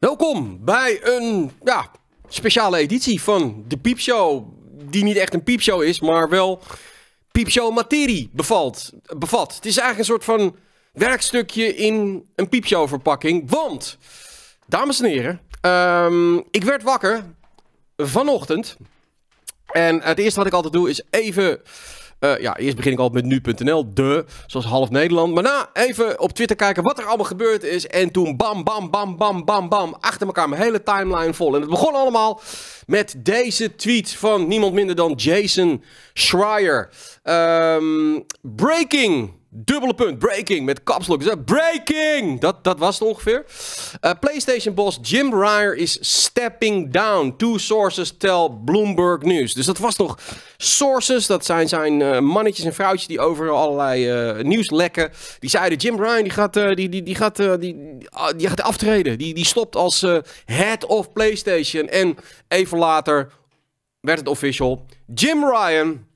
Welkom bij een ja, speciale editie van de Piepshow. Die niet echt een piepshow is, maar wel piepshow materie bevat. Het is eigenlijk een soort van werkstukje in een piepshow verpakking. Want, dames en heren, ehm, ik werd wakker vanochtend. En het eerste wat ik altijd doe is even eh, ja, eerst begin ik altijd met nu.nl, de, zoals half Nederland. Maar na even op Twitter kijken wat er allemaal gebeurd is. En toen bam, bam, bam, bam, bam, bam, achter elkaar mijn hele timeline vol. En het begon allemaal met deze tweet van niemand minder dan Jason Schreier. Ehm, breaking Dubbele punt. Breaking met kapslok. Breaking! Dat, dat was het ongeveer. Eh, PlayStation boss Jim Ryan is stepping down. Two sources tell Bloomberg News. Dus dat was nog sources. Dat zijn zijn eh, mannetjes en vrouwtjes die over allerlei eh, nieuws lekken. Die zeiden Jim Ryan die gaat, die, die, die gaat, die, ah, die gaat aftreden. Die, die stopt als head of PlayStation. En even later werd het official. Jim Ryan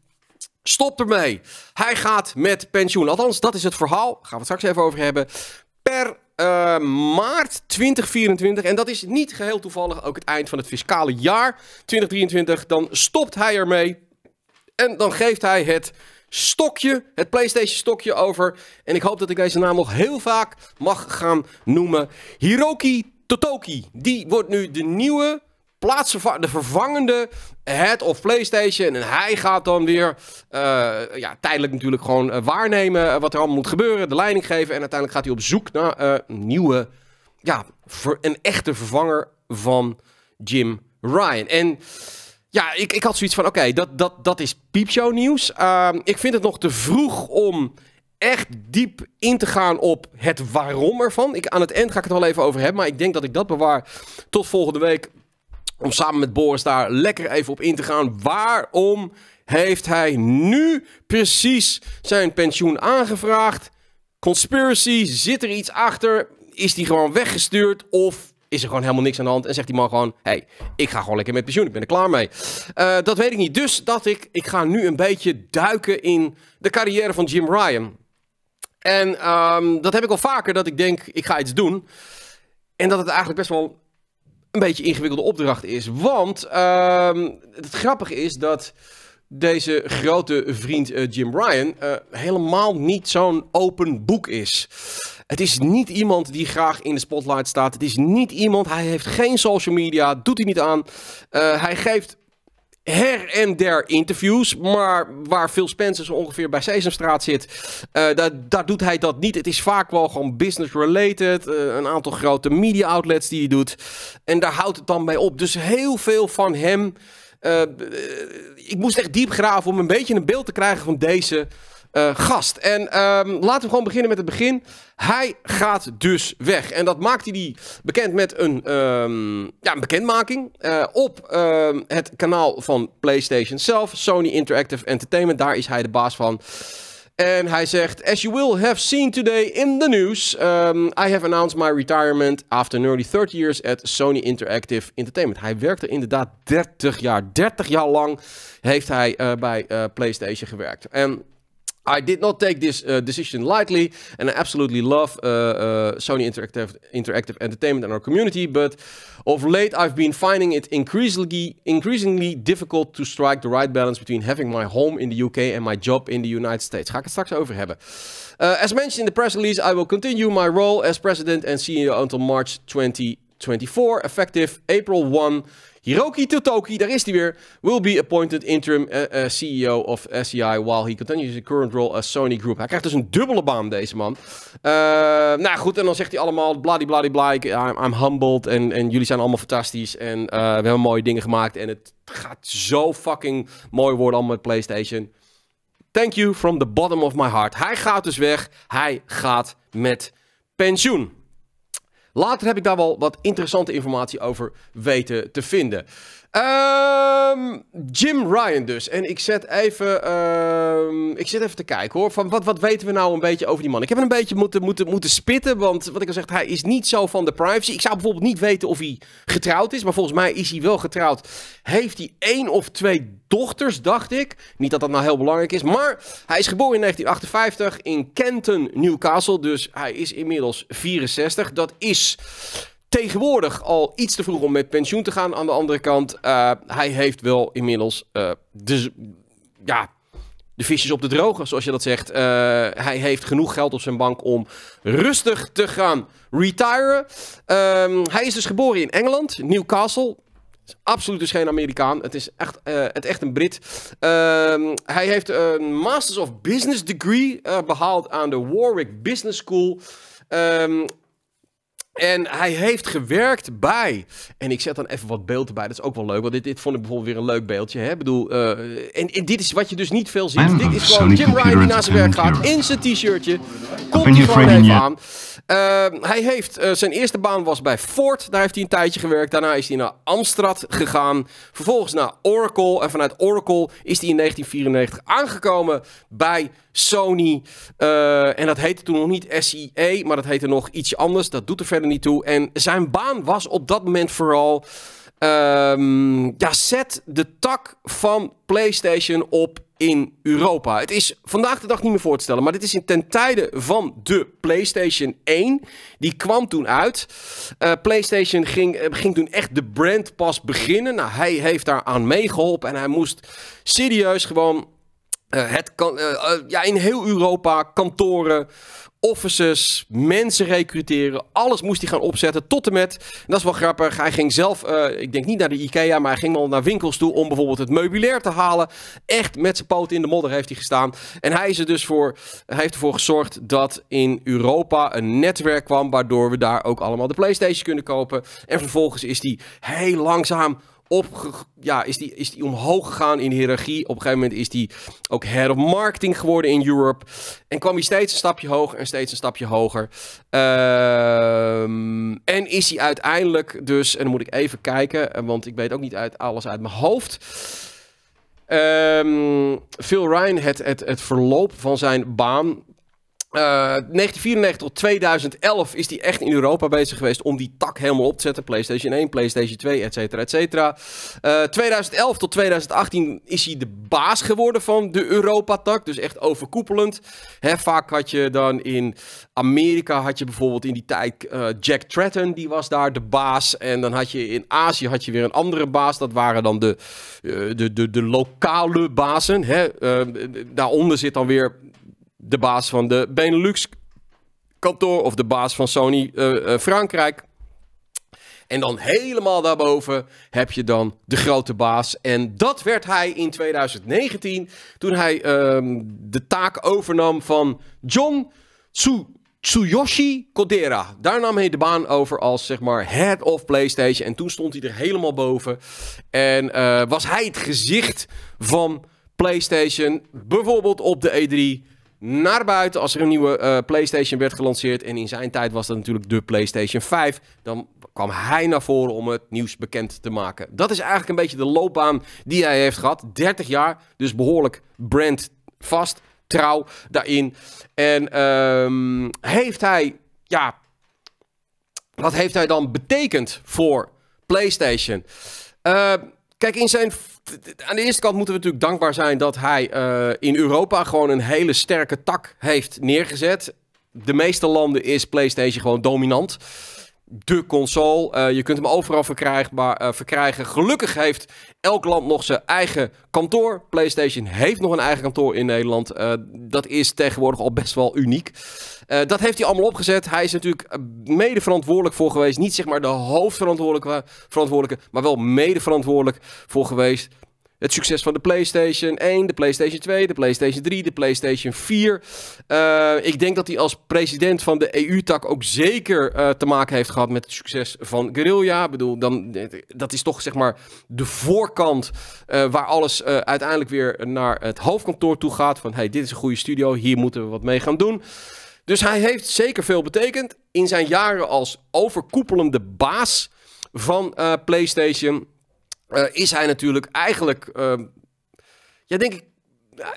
Stopt ermee. Hij gaat met pensioen. Althans, dat is het verhaal. Daar gaan we het straks even over hebben. Per eh, maart 2024. En dat is niet geheel toevallig ook het eind van het fiscale jaar 2023. Dan stopt hij ermee. En dan geeft hij het stokje, het PlayStation stokje over. En ik hoop dat ik deze naam nog heel vaak mag gaan noemen. Hiroki Totoki. Die wordt nu de nieuwe de vervangende head of PlayStation. En hij gaat dan weer eh, ja, tijdelijk natuurlijk gewoon eh, waarnemen eh, wat er allemaal moet gebeuren. De leiding geven. En uiteindelijk gaat hij op zoek naar een nieuwe, ja, een echte vervanger van Jim Ryan. En ja, ik, ik had zoiets van, oké, dat, dat, dat is piepshow nieuws. Ehm, ik vind het nog te vroeg om echt diep in te gaan op het waarom ervan. Ik, aan het eind ga ik het wel even over hebben, maar ik denk dat ik dat bewaar tot volgende week om samen met Boris daar lekker even op in te gaan. Waarom heeft hij nu precies zijn pensioen aangevraagd? Conspiracy, zit er iets achter? Is die gewoon weggestuurd of is er gewoon helemaal niks aan de hand. En zegt die man gewoon: hey, ik ga gewoon lekker met pensioen. Ik ben er klaar mee. Eh, dat weet ik niet. Dus dat ik, ik ga nu een beetje duiken in de carrière van Jim Ryan. En ehm, dat heb ik al vaker, dat ik denk: ik ga iets doen. En dat het eigenlijk best wel een beetje ingewikkelde opdracht is. Want ehm, het grappige is dat deze grote vriend eh, Jim Ryan eh, helemaal niet zo'n open boek is. Het is niet iemand die graag in de spotlight staat. Het is niet iemand, hij heeft geen social media, doet hij niet aan. Eh, hij geeft her en der interviews. Maar waar Phil Spencer zo ongeveer bij Sesamstraat zit, eh, daar, daar, doet hij dat niet. Het is vaak wel gewoon business related. Eh, een aantal grote media outlets die hij doet. En daar houdt het dan mee op. Dus heel veel van hem. Eh, ik moest echt diep graven om een beetje een beeld te krijgen van deze eh, gast. En ehm, laten we gewoon beginnen met het begin. Hij gaat dus weg. En dat maakt hij bekend met een, ehm, ja, een bekendmaking eh, op ehm, het kanaal van PlayStation zelf, Sony Interactive Entertainment. Daar is hij de baas van. En hij zegt: As you will have seen today in the news, um, I have announced my retirement after nearly 30 years at Sony Interactive Entertainment. Hij werkte inderdaad 30 jaar. 30 jaar lang heeft hij eh, bij PlayStation gewerkt. En I did not take this uh, decision lightly, and I absolutely love uh, uh, Sony Interactive, Interactive Entertainment and our community. But of late, I've been finding it increasingly, increasingly difficult to strike the right balance between having my home in the UK and my job in the United States. Ga ik het straks over hebben. Uh, as mentioned in the press release, I will continue my role as president and CEO until March 20. 24, effective April 1. Hiroki Totoki, daar is hij weer, will be appointed interim eh, eh, CEO of SEI while he continues his current role as Sony Group. Hij krijgt dus een dubbele baan, deze man. Eh, nou goed, en dan zegt hij allemaal bladibladibla, I'm, I'm humbled en, en jullie zijn allemaal fantastisch en we hebben mooie dingen gemaakt en het gaat zo fucking mooi worden allemaal met PlayStation. Thank you from the bottom of my heart. Hij gaat dus weg. Hij gaat met pensioen. Later heb ik daar wel wat interessante informatie over weten te vinden. Um, Jim Ryan dus. En ik zet even, ehm, ik zit even te kijken hoor. Van wat, wat weten we nou een beetje over die man? Ik heb hem een beetje moeten, moeten, moeten spitten. Want wat ik al zeg, hij is niet zo van de privacy. Ik zou bijvoorbeeld niet weten of hij getrouwd is. Maar volgens mij is hij wel getrouwd. Heeft hij één of twee dochters, dacht ik. Niet dat dat nou heel belangrijk is. Maar hij is geboren in 1958 in Kenton, Newcastle. Dus hij is inmiddels 64. Dat is tegenwoordig al iets te vroeg om met pensioen te gaan. Aan de andere kant, eh, hij heeft wel inmiddels eh, de, ja, de visjes op de droge, zoals je dat zegt. Eh, hij heeft genoeg geld op zijn bank om rustig te gaan retiren. Ehm, hij is dus geboren in Engeland, Newcastle. absoluut dus geen Amerikaan. Het is echt, het echt een Brit. Ehm, hij heeft een Masters of Business degree behaald aan de Warwick Business School. Um, en hij heeft gewerkt bij. En ik zet dan even wat beelden bij. Dat is ook wel leuk. Want dit, dit vond ik bijvoorbeeld weer een leuk beeldje. Hè? Ik bedoel, eh, en, dit is wat je dus niet veel ziet. Ah, dit is gewoon Jim Ryan die naar zijn werk gaat. In zijn t-shirtje. Komt hij gewoon even aan. Eh, hij heeft, eh, zijn eerste baan was bij Ford. Daar heeft hij een tijdje gewerkt. Daarna is hij naar Amstrad gegaan. Vervolgens naar Oracle. En vanuit Oracle is hij in 1994 aangekomen bij Sony. en dat heette toen nog niet SIE. Maar dat heette nog iets anders. Dat doet er verder niet toe. En zijn baan was op dat moment vooral. Ehm, ja, zet de tak van PlayStation op in Europa. Het is vandaag de dag niet meer voor te stellen, maar dit is in ten tijde van de PlayStation 1. Die kwam toen uit. Eh, PlayStation ging, eh, ging toen echt de brand pas beginnen. Nou, hij heeft daar aan meegeholpen en hij moest serieus gewoon eh, het kan, eh, eh, ja, in heel Europa, kantoren, offices, mensen recruteren. Alles moest hij gaan opzetten tot en met. En dat is wel grappig. Hij ging zelf, ik denk niet naar de IKEA, maar hij ging wel naar winkels toe om bijvoorbeeld het meubilair te halen. Echt met zijn poot in de modder heeft hij gestaan. En hij, is er dus voor, hij heeft ervoor gezorgd dat in Europa een netwerk kwam, waardoor we daar ook allemaal de PlayStation kunnen kopen. En vervolgens is hij heel langzaam op, ja, is die, is die omhoog gegaan in hiërarchie. Op een gegeven moment is die ook head of marketing geworden in Europe. En kwam hij steeds een stapje hoger en steeds een stapje hoger. Ehm, en is hij uiteindelijk dus, en dan moet ik even kijken, eh, want ik weet ook niet uit, alles uit mijn hoofd. Um, Phil Ryan, het, het, het verloop van zijn baan 1994 eh, tot 2011 is hij echt in Europa bezig geweest om die tak helemaal op te zetten. PlayStation 1, PlayStation 2, et cetera, et cetera. 2011 eh, tot 2018 is hij de baas geworden van de Europa-tak. Dus echt overkoepelend. Hè, vaak had je dan in Amerika, had je bijvoorbeeld in die tijd eh, Jack Tratton, die was daar de baas. En dan had je in Azië had je weer een andere baas. Dat waren dan de, de, de, de lokale bazen. Hè. daaronder zit dan weer de baas van de Benelux kantoor of de baas van Sony eh, eh, Frankrijk. En dan helemaal daarboven heb je dan de grote baas. En dat werd hij in 2019 toen hij ehm, de taak overnam van John Tsu Tsuyoshi Kodera. Daar nam hij de baan over als zeg maar head of PlayStation. En toen stond hij er helemaal boven. En eh, was hij het gezicht van PlayStation bijvoorbeeld op de E3 naar buiten als er een nieuwe eh, PlayStation werd gelanceerd. En in zijn tijd was dat natuurlijk de PlayStation 5. Dan kwam hij naar voren om het nieuws bekend te maken. Dat is eigenlijk een beetje de loopbaan die hij heeft gehad. 30 jaar, dus behoorlijk brandvast, trouw daarin. En ehm, heeft hij, ja, wat heeft hij dan betekend voor PlayStation? Eh, kijk, in zijn aan de eerste kant moeten we natuurlijk dankbaar zijn dat hij eh, in Europa gewoon een hele sterke tak heeft neergezet. De meeste landen is PlayStation gewoon dominant de console. Eh, je kunt hem overal verkrijgbaar, eh, verkrijgen. Gelukkig heeft elk land nog zijn eigen kantoor. PlayStation heeft nog een eigen kantoor in Nederland. Eh, dat is tegenwoordig al best wel uniek. dat heeft hij allemaal opgezet. Hij is natuurlijk mede verantwoordelijk voor geweest. Niet zeg maar de hoofdverantwoordelijke, verantwoordelijke maar wel mede verantwoordelijk voor geweest het succes van de PlayStation 1, de PlayStation 2, de PlayStation 3, de PlayStation 4. Eh, ik denk dat hij als president van de EU-tak ook zeker eh, te maken heeft gehad met het succes van Guerrilla. Ik bedoel, dan, eh, dat is toch zeg maar de voorkant waar alles uiteindelijk weer naar het hoofdkantoor toe gaat. Van hey, dit is een goede studio, hier moeten we wat mee gaan doen. Dus hij heeft zeker veel betekend in zijn jaren als overkoepelende baas van PlayStation. Eh, is hij natuurlijk eigenlijk, ehm, ja, denk ik, eh,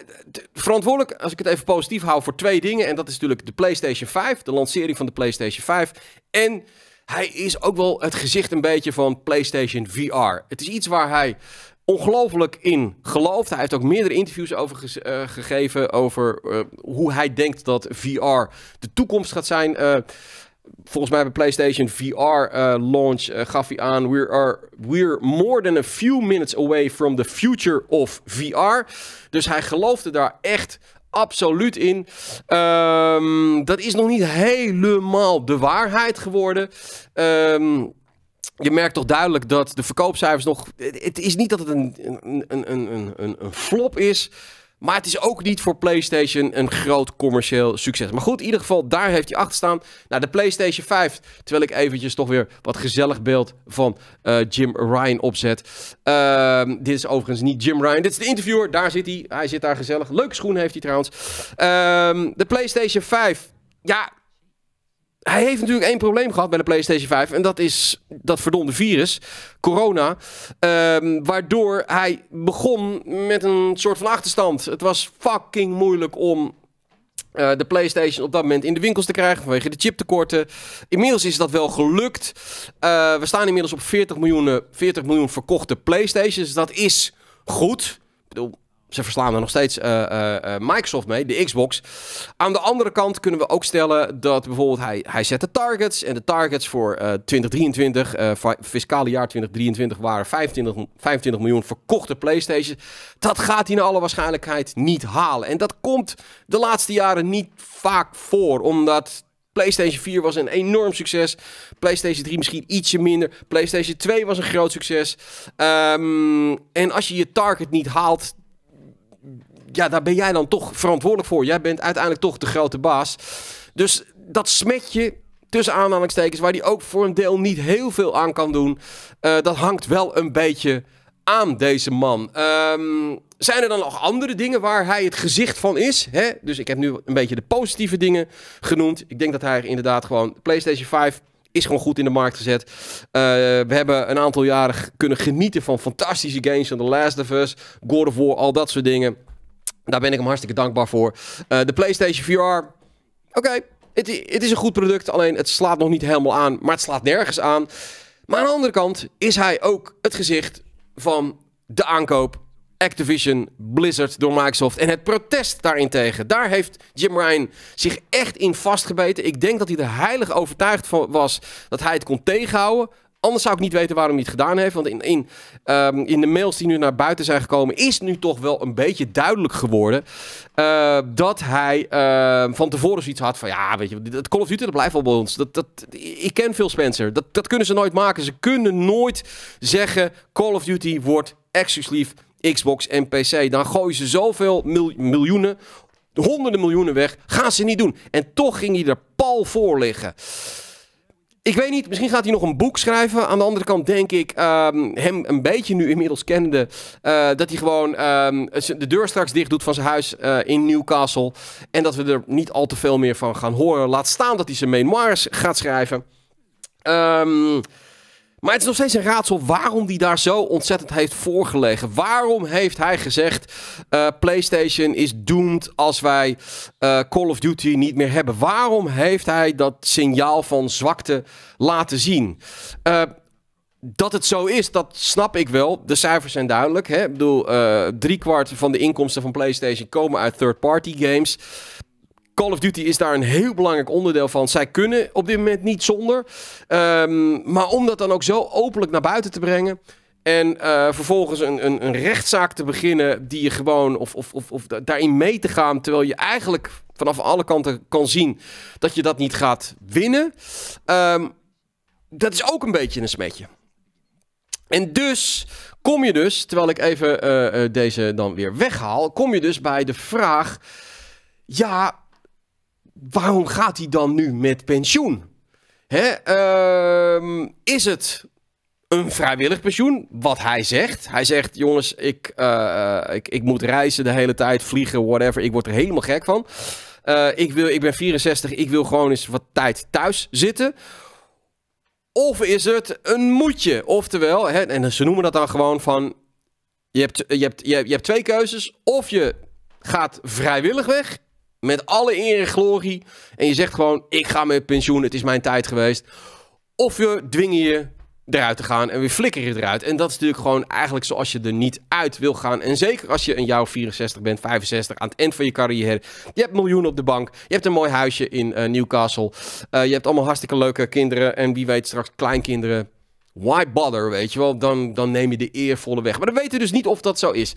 verantwoordelijk, als ik het even positief hou, voor twee dingen. En dat is natuurlijk de PlayStation 5, de lancering van de PlayStation 5. En hij is ook wel het gezicht een beetje van PlayStation VR. Het is iets waar hij ongelooflijk in gelooft. Hij heeft ook meerdere interviews over eh, gegeven over hoe hij denkt dat VR de toekomst gaat zijn volgens mij bij PlayStation VR eh, launch eh, gaf hij aan... We are, we're more than a few minutes away from the future of VR. Dus hij geloofde daar echt absoluut in. Ehm, dat is nog niet helemaal de waarheid geworden. Ehm, je merkt toch duidelijk dat de verkoopcijfers nog... Het is niet dat het een, een, een, een, een flop is... Maar het is ook niet voor PlayStation een groot commercieel succes. Maar goed, in ieder geval, daar heeft hij achter staan. Nou, de PlayStation 5. Terwijl ik eventjes toch weer wat gezellig beeld van eh, Jim Ryan opzet. Ehm, dit is overigens niet Jim Ryan. Dit is de interviewer. Daar zit hij. Hij zit daar gezellig. Leuke schoen heeft hij trouwens. Ehm, de PlayStation 5. Ja, hij heeft natuurlijk één probleem gehad bij de PlayStation 5. En dat is dat verdomde virus, corona. Ehm, waardoor hij begon met een soort van achterstand. Het was fucking moeilijk om eh, de PlayStation op dat moment in de winkels te krijgen vanwege de chiptekorten. Inmiddels is dat wel gelukt. Eh, we staan inmiddels op 40 40 miljoen verkochte PlayStations. Dat is goed. Ik bedoel, ze verslaan er nog steeds eh, eh, eh, Microsoft mee, de Xbox. Aan de andere kant kunnen we ook stellen dat bijvoorbeeld hij, hij zet de targets. En de targets voor 2023, fiscale jaar 2023, waren 25, 25 miljoen verkochte PlayStation. Dat gaat hij in alle waarschijnlijkheid niet halen. En dat komt de laatste jaren niet vaak voor, omdat PlayStation 4 was een enorm succes. PlayStation 3 misschien ietsje minder. PlayStation 2 was een groot succes. Ehm, en als je je target niet haalt, ja, daar ben jij dan toch verantwoordelijk voor. Jij bent uiteindelijk toch de grote baas. Dus dat smetje, tussen aanhalingstekens, waar hij ook voor een deel niet heel veel aan kan doen, eh, dat hangt wel een beetje aan deze man. Ehm, zijn er dan nog andere dingen waar hij het gezicht van is? Hè? Dus ik heb nu een beetje de positieve dingen genoemd. Ik denk dat hij inderdaad gewoon PlayStation 5 is gewoon goed in de markt gezet. Eh, we hebben een aantal jaren kunnen genieten van fantastische games van The Last of Us, God of War, al dat soort dingen. Daar ben ik hem hartstikke dankbaar voor. Eh, de PlayStation VR. Oké, het, het is een goed product. Alleen het slaat nog niet helemaal aan. Maar het slaat nergens aan. Maar aan de andere kant is hij ook het gezicht van de aankoop Activision, Blizzard door Microsoft. En het protest daarentegen. Daar heeft Jim Ryan zich echt in vastgebeten. Ik denk dat hij er heilig overtuigd was dat hij het kon tegenhouden. Anders zou ik niet weten waarom hij het gedaan heeft. Want in, in, ehm, in de mails die nu naar buiten zijn gekomen, is nu toch wel een beetje duidelijk geworden. Eh, dat hij ehm, van tevoren zoiets had van: ja, weet je, dat Call of Duty dat blijft wel bij ons. Dat, dat, ik ken Phil Spencer. Dat, dat kunnen ze nooit maken. Ze kunnen nooit zeggen: Call of Duty wordt exclusief Xbox en PC. Dan gooien ze zoveel mil miljoenen, honderden miljoenen weg. Gaan ze niet doen. En toch ging hij er pal voor liggen. Ik weet niet, misschien gaat hij nog een boek schrijven. Aan de andere kant denk ik, ehm, hem een beetje nu inmiddels kennende, eh, dat hij gewoon ehm, de deur straks dicht doet van zijn huis eh, in Newcastle. En dat we er niet al te veel meer van gaan horen. Laat staan dat hij zijn memoirs gaat schrijven. Ehm... Maar het is nog steeds een raadsel waarom die daar zo ontzettend heeft voorgelegen. Waarom heeft hij gezegd: eh, PlayStation is doomed als wij eh, Call of Duty niet meer hebben? Waarom heeft hij dat signaal van zwakte laten zien? Eh, dat het zo is, dat snap ik wel. De cijfers zijn duidelijk. Hè? Ik bedoel, driekwart van de inkomsten van PlayStation komen uit third-party games. Call of Duty is daar een heel belangrijk onderdeel van. Zij kunnen op dit moment niet zonder. Ehm, maar om dat dan ook zo openlijk naar buiten te brengen. En eh, vervolgens een, een, een, rechtszaak te beginnen die je gewoon, of, of, of, of, daarin mee te gaan, terwijl je eigenlijk vanaf alle kanten kan zien dat je dat niet gaat winnen. Ehm, dat is ook een beetje een smetje. En dus kom je dus, terwijl ik even eh, eh, deze dan weer weghaal, kom je dus bij de vraag, ja, waarom gaat hij dan nu met pensioen? Hè? Ehm, is het een vrijwillig pensioen? Wat hij zegt. Hij zegt: jongens, ik, eh, eh, ik, ik moet reizen de hele tijd, vliegen, whatever. Ik word er helemaal gek van. Eh, ik, wil, ik ben 64, ik wil gewoon eens wat tijd thuis zitten. Of is het een moetje? Oftewel, hè, en ze noemen dat dan gewoon van: je hebt, je, hebt, je, hebt, je hebt twee keuzes. Of je gaat vrijwillig weg met alle eer en glorie. En je zegt gewoon: ik ga met pensioen, het is mijn tijd geweest. Of je dwingen je eruit te gaan en weer flikker je eruit. En dat is natuurlijk gewoon eigenlijk zoals je er niet uit wil gaan. En zeker als je een jaar 64 bent, 65, aan het eind van je carrière. Je hebt miljoenen op de bank. Je hebt een mooi huisje in eh, Newcastle. Eh, je hebt allemaal hartstikke leuke kinderen. En wie weet straks kleinkinderen. Why bother, weet je wel? Dan, dan neem je de eervolle weg. Maar dan weten dus niet of dat zo is.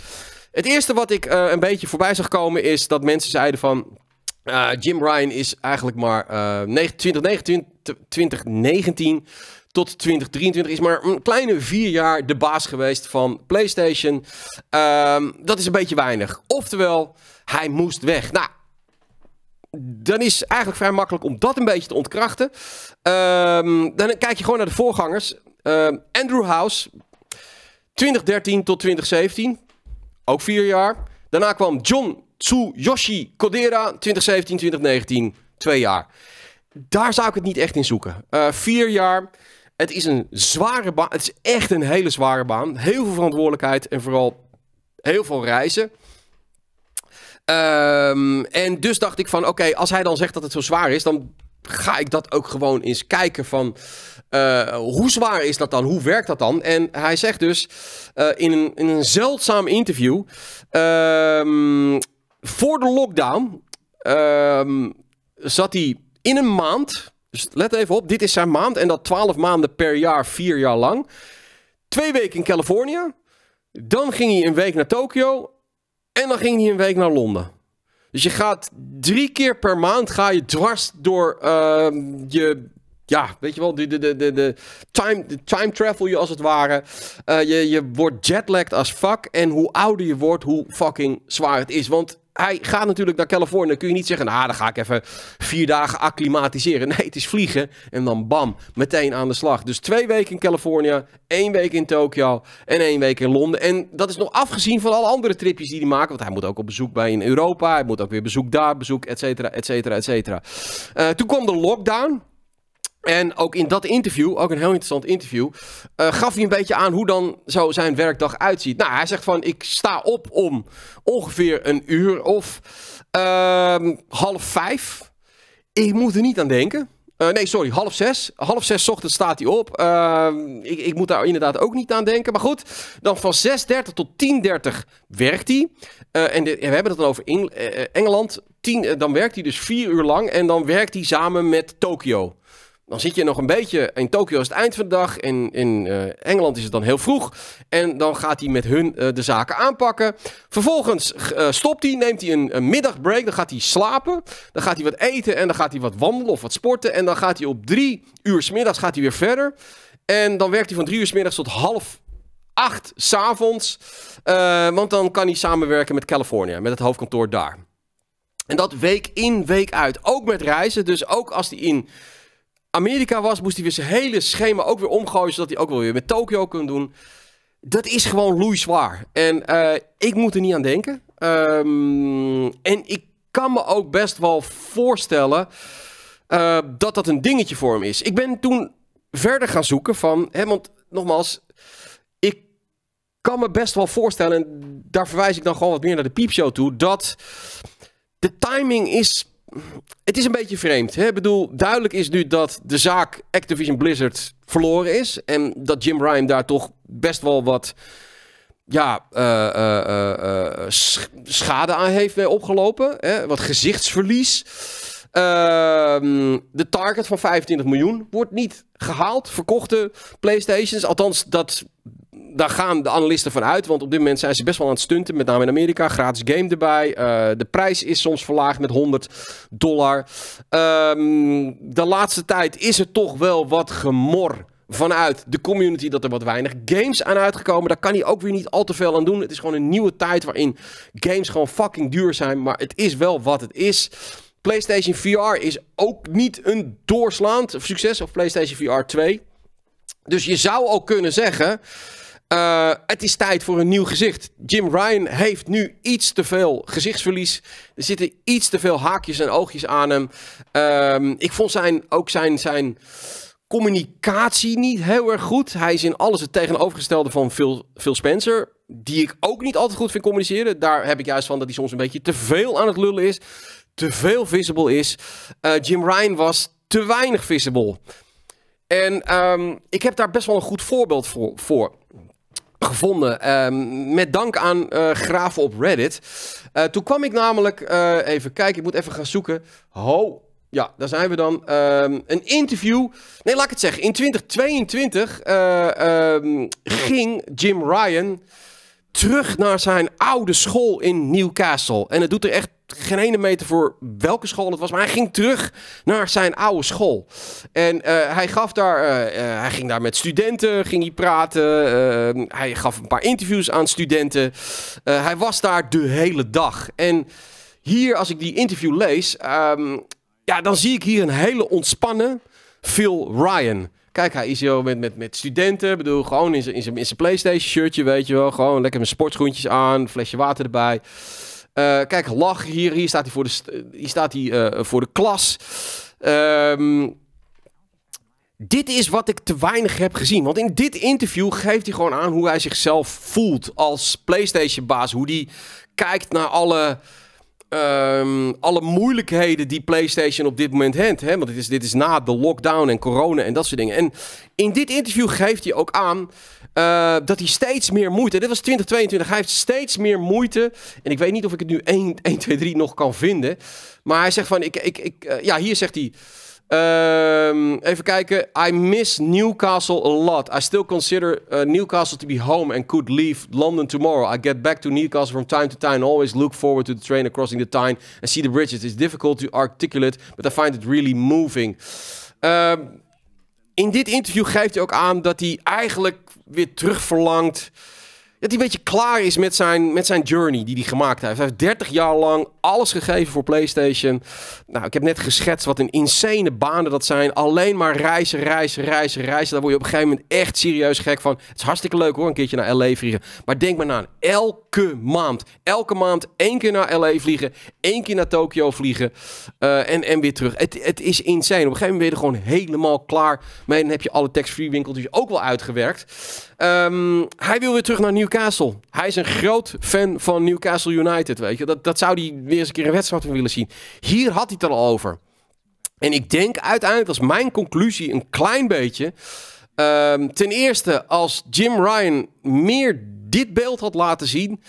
Het eerste wat ik eh, een beetje voorbij zag komen is dat mensen zeiden van... Eh, Jim Ryan is eigenlijk maar 2019 eh, tot 2023 is maar een kleine vier jaar de baas geweest van PlayStation. Ehm, dat is een beetje weinig. Oftewel, hij moest weg. Nou, dan is eigenlijk vrij makkelijk om dat een beetje te ontkrachten. Ehm, dan kijk je gewoon naar de voorgangers. Ehm, Andrew House, 2013 tot 2017 ook vier jaar. Daarna kwam John Tsuyoshi Kodera, 2017, 2019, twee jaar. Daar zou ik het niet echt in zoeken. Eh, vier jaar. Het is een zware baan. Het is echt een hele zware baan. Heel veel verantwoordelijkheid en vooral heel veel reizen. Ehm, en dus dacht ik van, oké, als hij dan zegt dat het zo zwaar is, dan ga ik dat ook gewoon eens kijken van eh, hoe zwaar is dat dan? Hoe werkt dat dan? En hij zegt dus eh, in, een, in een zeldzaam interview ehm, voor de lockdown ehm, zat hij in een maand. Dus let even op, dit is zijn maand en dat 12 maanden per jaar, vier jaar lang. Twee weken in Californië, dan ging hij een week naar Tokio en dan ging hij een week naar Londen. Dus je gaat drie keer per maand ga je dwars door ehm, je ja, weet je wel, de, de, de, de, time, de time travel je als het ware. Eh, je, je wordt jetlagged als fuck. En hoe ouder je wordt, hoe fucking zwaar het is. Want hij gaat natuurlijk naar Californië. Dan kun je niet zeggen, nou, dan ga ik even vier dagen acclimatiseren. Nee, het is vliegen en dan bam, meteen aan de slag. Dus twee weken in Californië, één week in Tokio en één week in Londen. En dat is nog afgezien van alle andere tripjes die hij maakt. Want hij moet ook op bezoek bij in Europa. Hij moet ook weer bezoek daar, bezoek, et cetera, et cetera, et cetera. Eh, toen kwam de lockdown. En ook in dat interview, ook een heel interessant interview, eh, gaf hij een beetje aan hoe dan zo zijn werkdag uitziet. Nou, hij zegt van ik sta op om ongeveer een uur of ehm, half vijf. Ik moet er niet aan denken. Eh, nee, sorry, half zes. Half zes ochtend staat hij op. Ehm, ik, ik, moet daar inderdaad ook niet aan denken. Maar goed, dan van 6.30 tot 10.30 werkt hij. Eh, en we hebben het dan over Engeland. 10, dan werkt hij dus vier uur lang en dan werkt hij samen met Tokio. Dan zit je nog een beetje. In Tokio is het eind van de dag. In, in eh, Engeland is het dan heel vroeg. En dan gaat hij met hun eh, de zaken aanpakken. Vervolgens eh, stopt hij, neemt hij een, middagbreak. Dan gaat hij slapen. Dan gaat hij wat eten. En dan gaat hij wat wandelen of wat sporten. En dan gaat hij op drie uur s middags gaat hij weer verder. En dan werkt hij van drie uur s middags tot half acht s'avonds. avonds, want dan kan hij samenwerken met California, met het hoofdkantoor daar. En dat week in, week uit. Ook met reizen. Dus ook als hij in Amerika was, moest hij weer zijn hele schema ook weer omgooien. Zodat hij ook wel weer met Tokio kon doen. Dat is gewoon loeizwaar. En eh, ik moet er niet aan denken. Ehm, en ik kan me ook best wel voorstellen eh, dat dat een dingetje voor hem is. Ik ben toen verder gaan zoeken van... Hè, want nogmaals, ik kan me best wel voorstellen... en daar verwijs ik dan gewoon wat meer naar de piepshow toe... dat de timing is het is een beetje vreemd. Hè? Ik bedoel, duidelijk is nu dat de zaak Activision Blizzard verloren is. En dat Jim Ryan daar toch best wel wat ja, eh, eh, eh, schade aan heeft opgelopen. Hè? Wat gezichtsverlies. Ehm, de target van 25 miljoen wordt niet gehaald. Verkochte PlayStations. Althans, dat daar gaan de analisten van uit. Want op dit moment zijn ze best wel aan het stunten. Met name in Amerika. Gratis game erbij. Eh, de prijs is soms verlaagd met 100 dollar. Ehm, de laatste tijd is er toch wel wat gemor vanuit de community dat er wat weinig games aan uitgekomen. Daar kan hij ook weer niet al te veel aan doen. Het is gewoon een nieuwe tijd waarin games gewoon fucking duur zijn. Maar het is wel wat het is. PlayStation VR is ook niet een doorslaand succes. Of PlayStation VR 2. Dus je zou ook kunnen zeggen. Eh, het is tijd voor een nieuw gezicht. Jim Ryan heeft nu iets te veel gezichtsverlies. Er zitten iets te veel haakjes en oogjes aan hem. Ehm, ik vond zijn, ook zijn, zijn communicatie niet heel erg goed. Hij is in alles het tegenovergestelde van Phil, Phil Spencer. Die ik ook niet altijd goed vind communiceren. Daar heb ik juist van dat hij soms een beetje te veel aan het lullen is. Te veel visible is. Eh, Jim Ryan was te weinig visible. En ehm, ik heb daar best wel een goed voorbeeld voor. voor gevonden. Ehm, met dank aan uh, graven op Reddit. Eh, toen kwam ik namelijk, eh, even kijken, ik moet even gaan zoeken. Ho, ja, daar zijn we dan. Ehm, een interview. Nee, laat ik het zeggen. In 2022 ehm, ging Jim Ryan terug naar zijn oude school in Newcastle. En het doet er echt geen ene meter voor welke school het was. Maar hij ging terug naar zijn oude school. En eh, hij, gaf daar, eh, eh, hij ging daar met studenten ging hij praten. hij gaf een paar interviews aan studenten. hij was daar de hele dag. En hier, als ik die interview lees, ehm, ja, dan zie ik hier een hele ontspannen Phil Ryan. Kijk, hij is hier met, met, met studenten. Ik bedoel, gewoon in zijn PlayStation-shirtje, weet je wel. Gewoon lekker met sportschoentjes aan, flesje water erbij. Eh, kijk, lach. Hier, hier staat hij voor de, hier staat hij, eh, voor de klas. Ehm, dit is wat ik te weinig heb gezien. Want in dit interview geeft hij gewoon aan hoe hij zichzelf voelt als PlayStation-baas. Hoe hij kijkt naar alle, ehm, alle moeilijkheden die PlayStation op dit moment heeft. Hè? Want dit is, dit is na de lockdown en corona en dat soort dingen. En in dit interview geeft hij ook aan eh, dat hij steeds meer moeite. Dit was 2022. Hij heeft steeds meer moeite. En ik weet niet of ik het nu 1, 1 2, 3 nog kan vinden. Maar hij zegt van: ik, ik, ik, eh, ja, hier zegt hij. Ehm, even kijken. I miss Newcastle a lot. I still consider eh, Newcastle to be home and could leave London tomorrow. I get back to Newcastle from time to time. Always look forward to the train crossing the Tyne and see the bridges. It's difficult to articulate, but I find it really moving. Ehm, in dit interview geeft hij ook aan dat hij eigenlijk weer terugverlangt dat hij een beetje klaar is met zijn, met zijn journey die hij gemaakt heeft. Hij heeft 30 jaar lang alles gegeven voor PlayStation. Nou, ik heb net geschetst wat een insane banen dat zijn. Alleen maar reizen, reizen, reizen, reizen. Daar word je op een gegeven moment echt serieus gek van. Het is hartstikke leuk hoor, een keertje naar LA vliegen. Maar denk maar na, elke maand. Elke maand één keer naar LA vliegen. één keer naar Tokio vliegen. Eh, en, en weer terug. Het, het is insane. Op een gegeven moment ben je er gewoon helemaal klaar mee. Dan heb je alle tax-free winkeltjes ook wel uitgewerkt. Ehm, hij wil weer terug naar Newcastle. Hij is een groot fan van Newcastle United. Weet je. Dat, dat zou hij weer eens een keer een wedstrijd van willen zien. Hier had hij het al over. En ik denk uiteindelijk, als mijn conclusie een klein beetje. Ehm, ten eerste, als Jim Ryan meer dit beeld had laten zien.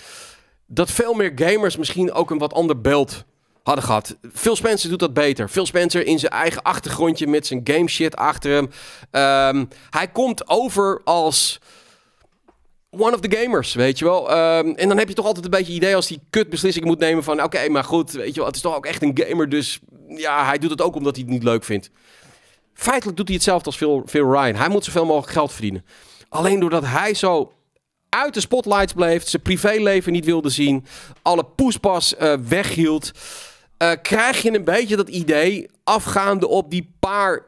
Dat veel meer gamers misschien ook een wat ander beeld hadden gehad. Phil Spencer doet dat beter. Phil Spencer in zijn eigen achtergrondje met zijn game shit achter hem. Ehm, hij komt over als one of the gamers, weet je wel. Ehm, en dan heb je toch altijd een beetje idee als die kut beslissing moet nemen van... oké, maar goed, weet je wel, het is toch ook echt een gamer, dus ja, hij doet het ook omdat hij het niet leuk vindt. Feitelijk doet hij hetzelfde als veel, Phil Ryan. Hij moet zoveel mogelijk geld verdienen. Alleen doordat hij zo uit de spotlights bleef, zijn privéleven niet wilde zien, alle poespas uh, weghield... Eh, krijg je een beetje dat idee, afgaande op die paar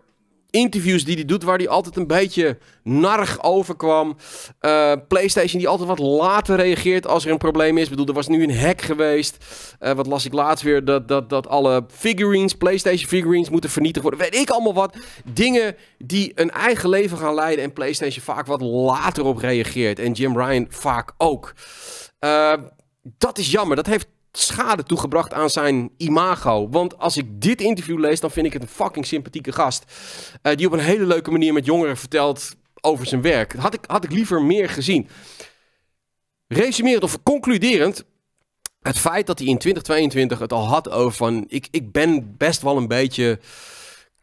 interviews die hij doet, waar hij altijd een beetje narg overkwam. Uh, PlayStation die altijd wat later reageert als er een probleem is. Ik bedoel, er was nu een hack geweest. Eh, wat las ik laatst weer? Dat, dat, dat alle figurines, PlayStation figurines, moeten vernietigd worden. Weet ik allemaal wat. Dingen die een eigen leven gaan leiden en PlayStation vaak wat later op reageert. En Jim Ryan vaak ook. Eh, dat is jammer. Dat heeft schade toegebracht aan zijn imago. Want als ik dit interview lees, dan vind ik het een fucking sympathieke gast. Eh, die op een hele leuke manier met jongeren vertelt over zijn werk. Had ik, had ik liever meer gezien. Resumerend of concluderend. Het feit dat hij in 2022 het al had over van... Ik, ik ben best wel een beetje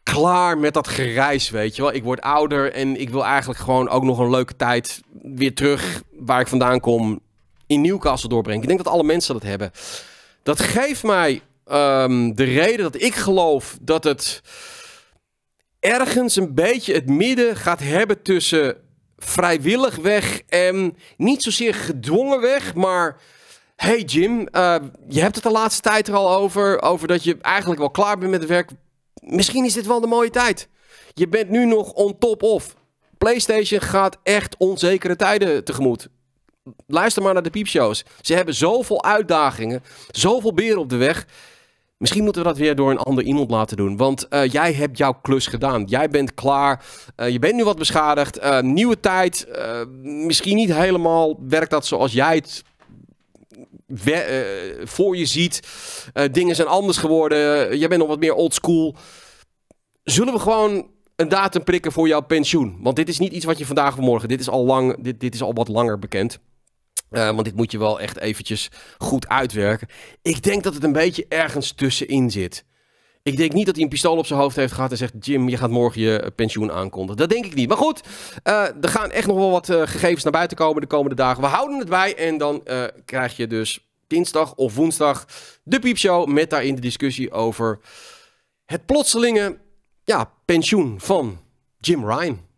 klaar met dat gereis, weet je wel. Ik word ouder en ik wil eigenlijk gewoon ook nog een leuke tijd weer terug waar ik vandaan kom in Newcastle doorbrengen. Ik denk dat alle mensen dat hebben. Dat geeft mij ehm, de reden dat ik geloof dat het ergens een beetje het midden gaat hebben tussen vrijwillig weg en niet zozeer gedwongen weg, maar. Hey Jim, eh, je hebt het de laatste tijd er al over, over dat je eigenlijk wel klaar bent met het werk. Misschien is dit wel de mooie tijd. Je bent nu nog on top of. PlayStation gaat echt onzekere tijden tegemoet luister maar naar de piepshows. Ze hebben zoveel uitdagingen, zoveel beren op de weg. Misschien moeten we dat weer door een ander iemand laten doen. Want eh, jij hebt jouw klus gedaan. Jij bent klaar. Eh, je bent nu wat beschadigd. Eh, nieuwe tijd. misschien niet helemaal werkt dat zoals jij het voor je ziet. dingen zijn anders geworden. jij bent nog wat meer oldschool. Zullen we gewoon een datum prikken voor jouw pensioen? Want dit is niet iets wat je vandaag of morgen. Dit is al, lang, dit, dit is al wat langer bekend. Eh, want dit moet je wel echt eventjes goed uitwerken. Ik denk dat het een beetje ergens tussenin zit. Ik denk niet dat hij een pistool op zijn hoofd heeft gehad en zegt: Jim, je gaat morgen je eh, pensioen aankondigen. Dat denk ik niet. Maar goed, eh, er gaan echt nog wel wat gegevens naar buiten komen de komende dagen. We houden het bij en dan krijg je dus dinsdag of woensdag de piepshow met daarin de discussie over het plotselinge ja, pensioen van Jim Ryan.